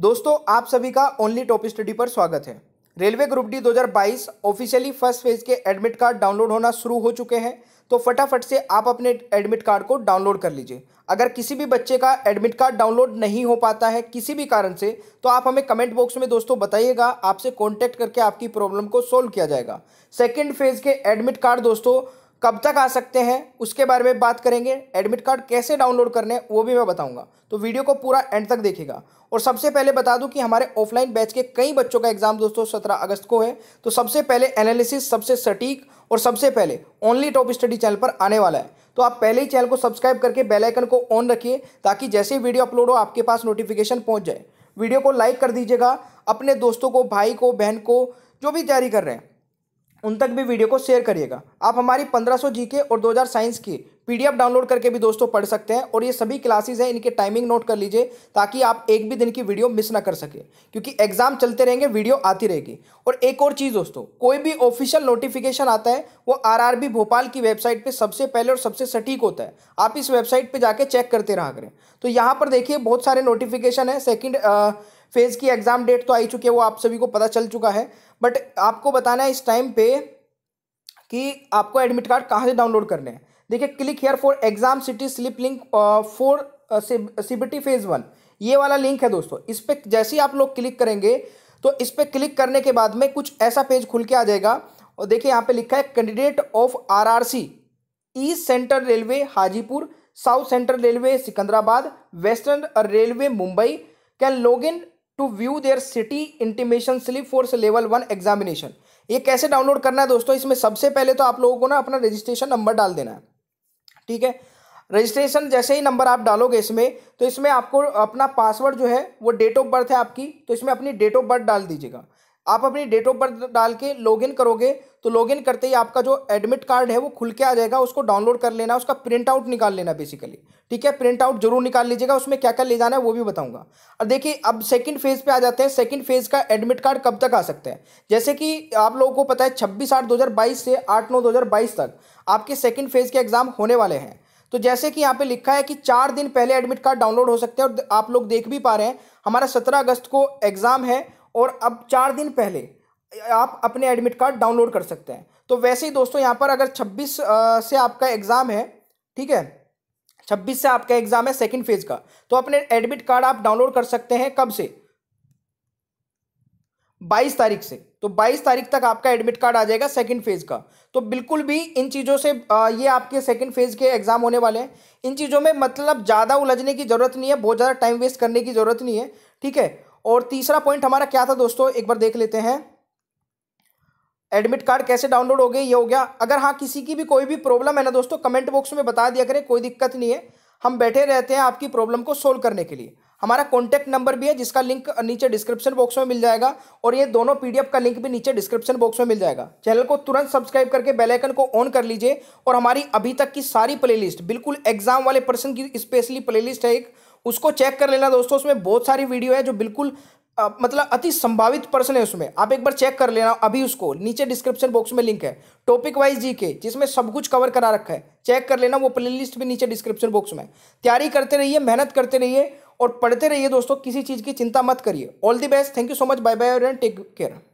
दोस्तों आप सभी का ओनली टॉप स्टडी पर स्वागत है railway group D 2022 officially first phase के एडमिट कार्ड डाउनलोड होना शुरू हो चुके हैं तो फटाफट से आप अपने एडमिट कार्ड को डाउनलोड कर लीजिए अगर किसी भी बच्चे का एडमिट कार्ड डाउनलोड नहीं हो पाता है किसी भी कारण से तो आप हमें कमेंट बॉक्स में दोस्तों बताइएगा आपसे कॉन्टैक्ट करके आपकी प्रॉब्लम को सोल्व किया जाएगा सेकेंड फेज़ के एडमिट कार्ड दोस्तों कब तक आ सकते हैं उसके बारे में बात करेंगे एडमिट कार्ड कैसे डाउनलोड करने वो भी मैं बताऊंगा तो वीडियो को पूरा एंड तक देखेगा और सबसे पहले बता दूं कि हमारे ऑफलाइन बैच के कई बच्चों का एग्जाम दोस्तों 17 अगस्त को है तो सबसे पहले एनालिसिस सबसे सटीक और सबसे पहले ओनली टॉप स्टडी चैनल पर आने वाला है तो आप पहले ही चैनल को सब्सक्राइब करके बेल आइकन को ऑन रखिए ताकि जैसे ही वीडियो अपलोड हो आपके पास नोटिफिकेशन पहुंच जाए वीडियो को लाइक कर दीजिएगा अपने दोस्तों को भाई को बहन को जो भी तैयारी कर रहे हैं उन तक भी वीडियो को शेयर करिएगा आप हमारी 1500 जीके और 2000 साइंस की पीडीएफ डाउनलोड करके भी दोस्तों पढ़ सकते हैं और ये सभी क्लासेस हैं इनके टाइमिंग नोट कर लीजिए ताकि आप एक भी दिन की वीडियो मिस ना कर सके क्योंकि एग्जाम चलते रहेंगे वीडियो आती रहेगी और एक और चीज़ दोस्तों कोई भी ऑफिशियल नोटिफिकेशन आता है वो आर भोपाल की वेबसाइट पर सबसे पहले और सबसे सटीक होता है आप इस वेबसाइट पर जाके चेक करते रहा करें तो यहाँ पर देखिए बहुत सारे नोटिफिकेशन है सेकेंड फेज़ की एग्ज़ाम डेट तो आई चुकी है वो आप सभी को पता चल चुका है बट आपको बताना है इस टाइम पे कि आपको एडमिट कार्ड कहाँ से डाउनलोड करने हैं देखिए click here for exam city slip link for CBT phase one ये वाला लिंक है दोस्तों इस पर जैसे ही आप लोग क्लिक करेंगे तो इस पर क्लिक करने के बाद में कुछ ऐसा पेज खुल के आ जाएगा और देखिए यहाँ पे लिखा है candidate of RRC East Central Railway Hajipur South Central Railway Secunderabad Western Railway Mumbai can log in to view their city intimation slip for level one examination ये कैसे डाउनलोड करना है दोस्तों इसमें सबसे पहले तो आप लोगों को ना अपना रजिस्ट्रेशन नंबर डाल देना है ठीक है रजिस्ट्रेशन जैसे ही नंबर आप डालोगे इसमें तो इसमें आपको अपना पासवर्ड जो है वो डेट ऑफ बर्थ है आपकी तो इसमें अपनी डेट ऑफ बर्थ डाल दीजिएगा आप अपनी डेट ऑफ बर्थ डाल के लॉगिन करोगे तो लॉगिन करते ही आपका जो एडमिट कार्ड है वो खुल के आ जाएगा उसको डाउनलोड कर लेना उसका प्रिंट आउट निकाल लेना बेसिकली ठीक है प्रिंट आउट जरूर निकाल लीजिएगा उसमें क्या क्या ले जाना है वो भी बताऊंगा और देखिए अब सेकंड फेज पे आ जाते हैं सेकंड फेज का एडमिट कार्ड कब तक आ सकते हैं जैसे कि आप लोगों को पता है छब्बीस आठ दो से आठ नौ दो तक आपके सेकेंड फेज के एग्जाम होने वाले हैं तो जैसे कि यहाँ पे लिखा है कि चार दिन पहले एडमिट कार्ड डाउनलोड हो सकते हैं और आप लोग देख भी पा रहे हैं हमारा सत्रह अगस्त को एग्ज़ाम है और अब चार दिन पहले आप अपने एडमिट कार्ड डाउनलोड कर सकते हैं तो वैसे ही दोस्तों यहाँ पर अगर 26 से आपका एग्ज़ाम है ठीक है 26 से आपका एग्ज़ाम है सेकंड फेज का तो अपने एडमिट कार्ड आप डाउनलोड कर सकते हैं कब से 22 तारीख से तो 22 तारीख तक आपका एडमिट कार्ड आ जाएगा सेकंड फेज का तो बिल्कुल भी इन चीज़ों से ये आपके सेकंड फेज के एग्ज़ाम होने वाले हैं इन चीज़ों में मतलब ज़्यादा उलझने की ज़रूरत नहीं है बहुत ज़्यादा टाइम वेस्ट करने की ज़रूरत नहीं है ठीक है और तीसरा पॉइंट हमारा क्या था दोस्तों एक बार देख लेते हैं एडमिट कार्ड कैसे डाउनलोड हो गए ये हो गया अगर हाँ किसी की भी कोई भी प्रॉब्लम है ना दोस्तों कमेंट बॉक्स में बता दिया करें कोई दिक्कत नहीं है हम बैठे रहते हैं आपकी प्रॉब्लम को सोल्व करने के लिए हमारा कॉन्टैक्ट नंबर भी है जिसका लिंक नीचे डिस्क्रिप्शन बॉक्स में मिल जाएगा और ये दोनों पीडीएफ का लिंक भी नीचे डिस्क्रिप्शन बॉक्स में मिल जाएगा चैनल को तुरंत सब्सक्राइब करके बेल आइकन को ऑन कर लीजिए और हमारी अभी तक की सारी प्लेलिस्ट बिल्कुल एग्जाम वाले पर्सन की स्पेशली प्लेलिस्ट है एक उसको चेक कर लेना दोस्तों उसमें बहुत सारी वीडियो है जो बिल्कुल आ, मतलब अति संभावित प्रश्न है उसमें आप एक बार चेक कर लेना अभी उसको नीचे डिस्क्रिप्शन बॉक्स में लिंक है टॉपिक वाइज जी के जिसमें सब कुछ कवर करा रखा है चेक कर लेना वो प्ले लिस्ट भी नीचे डिस्क्रिप्शन बॉक्स में तैयारी करते रहिए मेहनत करते रहिए और पढ़ते रहिए दोस्तों किसी चीज़ की चिंता मत करिए all the best thank you so much bye bye take care